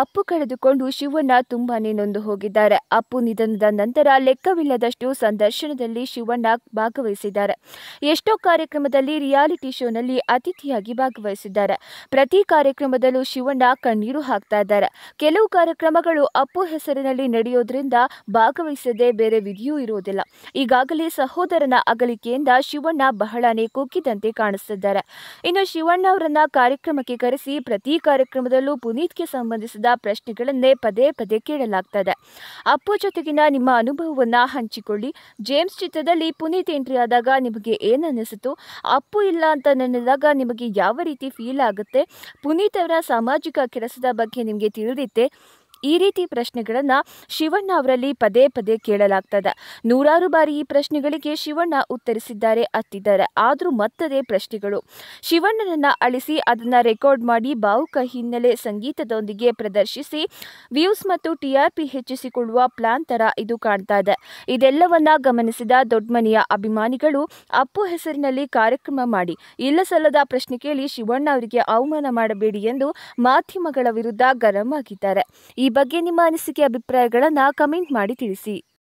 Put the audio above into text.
ಅಪ್ಪು ಕಳೆದುಕೊಂಡು ಶಿವಣ್ಣ ತುಂಬಾನೇ ನೊಂದು ಹೋಗಿದ್ದಾರೆ ಅಪ್ಪು ನಿಧನದ ನಂತರ ಲೆಕ್ಕವಿಲ್ಲದಷ್ಟು ಸಂದರ್ಶನದಲ್ಲಿ ಶಿವಣ್ಣ ಭಾಗವಹಿಸಿದ್ದಾರೆ ಎಷ್ಟೋ ಕಾರ್ಯಕ್ರಮದಲ್ಲಿ ರಿಯಾಲಿಟಿ ಶೋನಲ್ಲಿ ಅತಿಥಿಯಾಗಿ ಭಾಗವಹಿಸಿದ್ದಾರೆ ಪ್ರತಿ ಕಾರ್ಯಕ್ರಮದಲ್ಲೂ ಶಿವಣ್ಣ ಕಣ್ಣೀರು ಹಾಕ್ತಾ ಇದ್ದಾರೆ ಕೆಲವು ಕಾರ್ಯಕ್ರಮಗಳು ಅಪ್ಪು ಹೆಸರಿನಲ್ಲಿ ನಡೆಯೋದ್ರಿಂದ ಭಾಗವಹಿಸದೆ ಬೇರೆ ವಿಧಿಯೂ ಇರುವುದಿಲ್ಲ ಈಗಾಗಲೇ ಸಹೋದರನ ಅಗಲಿಕೆಯಿಂದ ಶಿವಣ್ಣ ಬಹಳನೇ ಕುಗ್ಗಿದಂತೆ ಕಾಣಿಸುತ್ತಿದ್ದಾರೆ ಇನ್ನು ಶಿವಣ್ಣ ಅವರನ್ನ ಕಾರ್ಯಕ್ರಮಕ್ಕೆ ಕರೆಸಿ ಪ್ರತಿ ಕಾರ್ಯಕ್ರಮದಲ್ಲೂ ಪುನೀತ್ಗೆ ಸಂಬಂಧಿಸಿದ ಪ್ರಶ್ನೆಗಳನ್ನೇ ಪದೇ ಪದೇ ಕೇಳಲಾಗ್ತದೆ ಅಪ್ಪು ಜೊತೆಗಿನ ನಿಮ್ಮ ಅನುಭವವನ್ನು ಹಂಚಿಕೊಳ್ಳಿ ಜೇಮ್ಸ್ ಚಿತ್ರದಲ್ಲಿ ಪುನೀತ್ ಎಂಟ್ರಿ ಆದಾಗ ನಿಮಗೆ ಏನನ್ನಿಸಿತು ಅಪ್ಪು ಇಲ್ಲ ಅಂತ ನೆನೆದಾಗ ನಿಮಗೆ ಯಾವ ರೀತಿ ಫೀಲ್ ಆಗುತ್ತೆ ಪುನೀತ್ ಅವರ ಸಾಮಾಜಿಕ ಕೆಲಸದ ಬಗ್ಗೆ ನಿಮಗೆ ತಿಳಿದಿತ್ತೆ ಈ ರೀತಿ ಪ್ರಶ್ನೆಗಳನ್ನು ಶಿವಣ್ಣ ಅವರಲ್ಲಿ ಪದೇ ಪದೇ ಕೇಳಲಾಗ್ತದೆ ನೂರಾರು ಬಾರಿ ಈ ಪ್ರಶ್ನೆಗಳಿಗೆ ಶಿವಣ್ಣ ಉತ್ತರಿಸಿದ್ದಾರೆ ಅತ್ತಿದ್ದಾರೆ ಆದರೂ ಮತ್ತದೇ ಪ್ರಶ್ನೆಗಳು ಶಿವಣ್ಣನನ್ನ ಅಳಿಸಿ ಅದನ್ನ ರೆಕಾರ್ಡ್ ಮಾಡಿ ಭಾವುಕ ಹಿನ್ನೆಲೆ ಸಂಗೀತದೊಂದಿಗೆ ಪ್ರದರ್ಶಿಸಿ ವ್ಯೂಸ್ ಮತ್ತು ಟಿಆರ್ಪಿ ಹೆಚ್ಚಿಸಿಕೊಳ್ಳುವ ಪ್ಲಾನ್ ತರ ಇದು ಕಾಣ್ತಾ ಇದೆ ಇದೆಲ್ಲವನ್ನ ಗಮನಿಸಿದ ದೊಡ್ಡಮನೆಯ ಅಭಿಮಾನಿಗಳು ಅಪ್ಪು ಹೆಸರಿನಲ್ಲಿ ಕಾರ್ಯಕ್ರಮ ಮಾಡಿ ಇಲ್ಲ ಸಲ್ಲದ ಪ್ರಶ್ನೆ ಕೇಳಿ ಶಿವಣ್ಣ ಅವರಿಗೆ ಅವಮಾನ ಮಾಡಬೇಡಿ ಎಂದು ಮಾಧ್ಯಮಗಳ ವಿರುದ್ಧ ಗರಂ ಆಗಿದ್ದಾರೆ ಈ ಈ ಬಗ್ಗೆ ನಿಮ್ಮ ಅನಿಸಿಕೆ ಅಭಿಪ್ರಾಯಗಳನ್ನು ಕಮೆಂಟ್ ಮಾಡಿ ತಿಳಿಸಿ